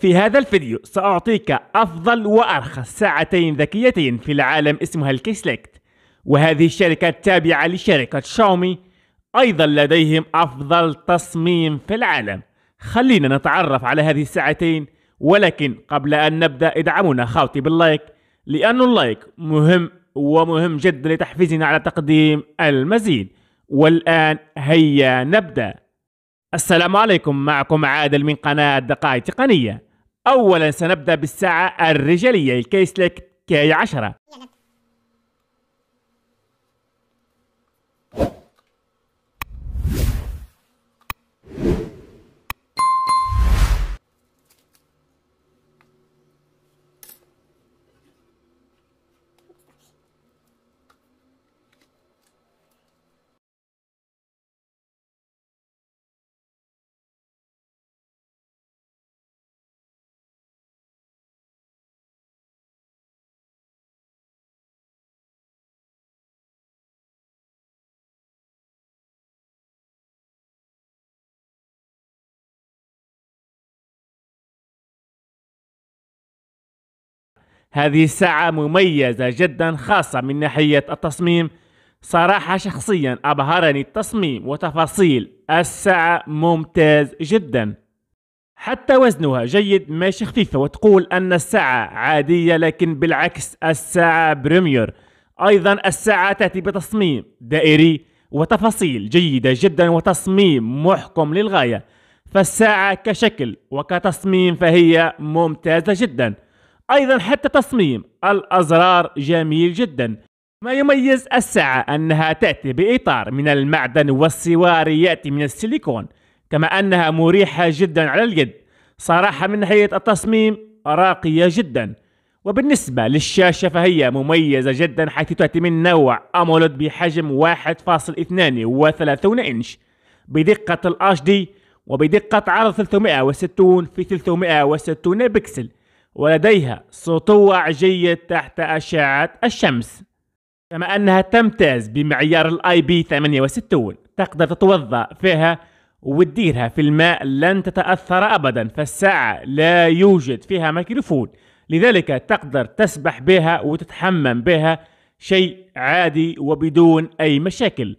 في هذا الفيديو سأعطيك أفضل وأرخص ساعتين ذكيتين في العالم اسمها الكيسلكت وهذه الشركة التابعة لشركة شاومي أيضا لديهم أفضل تصميم في العالم خلينا نتعرف على هذه الساعتين ولكن قبل أن نبدأ ادعمونا خاوتي باللايك لأن اللايك مهم ومهم جدا لتحفيزنا على تقديم المزيد والآن هيا نبدأ السلام عليكم معكم عادل من قناة دقائق تقنية أولا سنبدأ بالساعة الرجالية الكيسلك كي 10 هذه الساعة مميزة جدا خاصة من ناحية التصميم صراحة شخصيا أبهرني التصميم وتفاصيل الساعة ممتاز جدا حتى وزنها جيد ماشي خفيفة وتقول أن الساعة عادية لكن بالعكس الساعة بريمير أيضا الساعة تأتي بتصميم دائري وتفاصيل جيدة جدا وتصميم محكم للغاية فالساعة كشكل وكتصميم فهي ممتازة جداً أيضا حتى تصميم الأزرار جميل جدا ما يميز الساعة أنها تأتي بإطار من المعدن والسوار يأتي من السيليكون كما أنها مريحة جدا على اليد صراحة من ناحية التصميم راقية جدا وبالنسبة للشاشة فهي مميزة جدا حيث تأتي من نوع أمولود بحجم 1.32 إنش بدقة الاش HD وبدقة عرض 360 في 360 بكسل ولديها سطوع جيد تحت أشعة الشمس كما أنها تمتاز بمعيار الاي بي 68 تقدر تتوضأ فيها وتديرها في الماء لن تتأثر أبدا فالساعة لا يوجد فيها ميكروفون لذلك تقدر تسبح بها وتتحمم بها شيء عادي وبدون أي مشاكل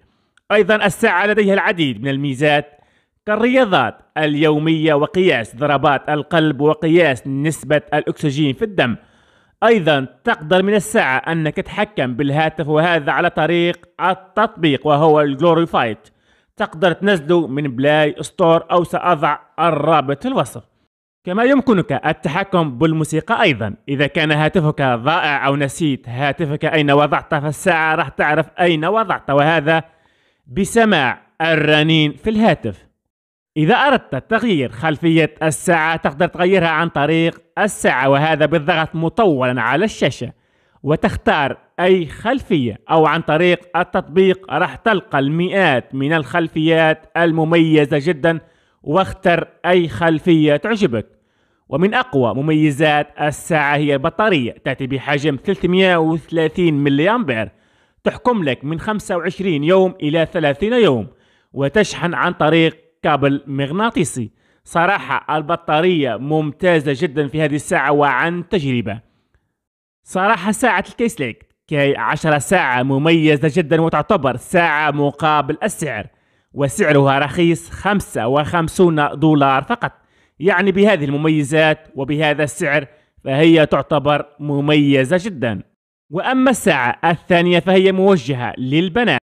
أيضا الساعة لديها العديد من الميزات كالرياضات اليومية وقياس ضربات القلب وقياس نسبة الأكسجين في الدم أيضا تقدر من الساعة أنك تتحكم بالهاتف وهذا على طريق التطبيق وهو الجلوريفايت تقدر تنزله من بلاي ستور أو سأضع الرابط في الوصف كما يمكنك التحكم بالموسيقى أيضا إذا كان هاتفك ضائع أو نسيت هاتفك أين وضعته فالساعة راح تعرف أين وضعته وهذا بسماع الرنين في الهاتف إذا أردت تغيير خلفية الساعة تقدر تغيرها عن طريق الساعة وهذا بالضغط مطولا على الشاشة وتختار أي خلفية أو عن طريق التطبيق راح تلقى المئات من الخلفيات المميزة جدا واختر أي خلفية تعجبك ومن أقوى مميزات الساعة هي البطارية تأتي بحجم 330 ملي أمبير تحكم لك من 25 يوم إلى 30 يوم وتشحن عن طريق كابل مغناطيسي صراحة البطارية ممتازة جدا في هذه الساعة وعن تجربة صراحة ساعة ليك كي 10 ساعة مميزة جدا وتعتبر ساعة مقابل السعر وسعرها رخيص 55 دولار فقط يعني بهذه المميزات وبهذا السعر فهي تعتبر مميزة جدا وأما الساعة الثانية فهي موجهة للبنات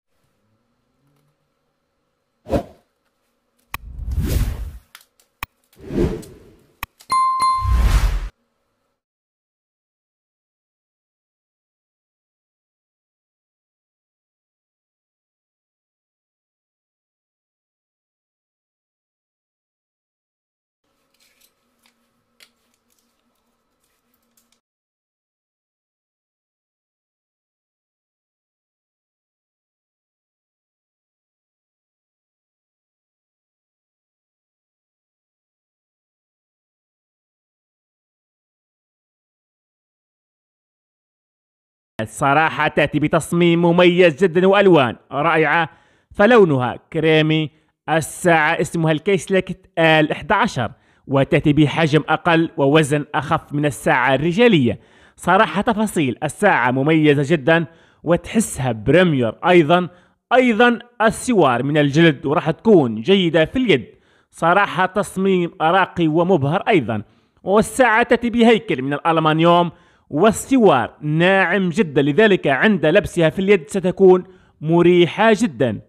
الصراحة تأتي بتصميم مميز جدا وألوان رائعة فلونها كريمي الساعة اسمها الكيسلكت ال 11 وتأتي بحجم أقل ووزن أخف من الساعة الرجالية صراحة تفاصيل الساعة مميزة جدا وتحسها بريمير أيضا أيضا السوار من الجلد وراح تكون جيدة في اليد صراحة تصميم أراقي ومبهر أيضا والساعة تأتي بهيكل من الألمنيوم والسوار ناعم جدا لذلك عند لبسها في اليد ستكون مريحة جدا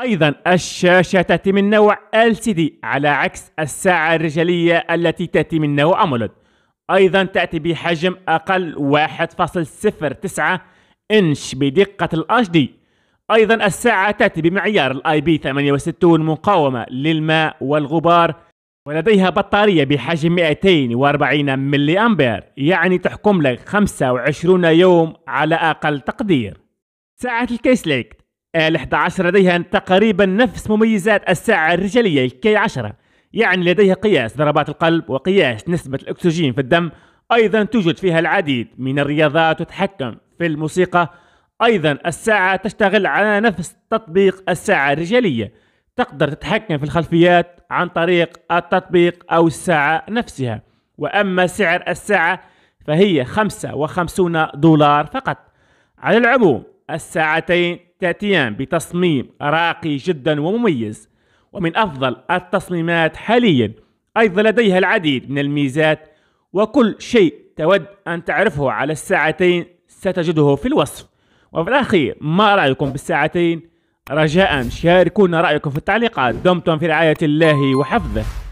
أيضا الشاشة تأتي من نوع LCD على عكس الساعة الرجالية التي تأتي من نوع AMOLED أيضا تأتي بحجم أقل 1.09 إنش بدقة الـ HD أيضا الساعة تأتي بمعيار الـ IP68 مقاومة للماء والغبار ولديها بطارية بحجم 240 ملي أمبير يعني تحكم لك 25 يوم على أقل تقدير ساعة الكيس ليك ال11 لديها تقريبا نفس مميزات الساعة الرجالية الكي 10 يعني لديها قياس ضربات القلب وقياس نسبة الأكسجين في الدم أيضا توجد فيها العديد من الرياضات وتتحكم في الموسيقى أيضا الساعة تشتغل على نفس تطبيق الساعة الرجالية تقدر تتحكم في الخلفيات عن طريق التطبيق أو الساعة نفسها وأما سعر الساعة فهي 55 دولار فقط على العموم الساعتين تأتيان بتصميم راقي جدا ومميز ومن أفضل التصميمات حاليا أيضا لديها العديد من الميزات وكل شيء تود أن تعرفه على الساعتين ستجده في الوصف وفي الأخير ما رأيكم بالساعتين؟ رجاء شاركونا رأيكم في التعليقات دمتم في رعاية الله وحفظه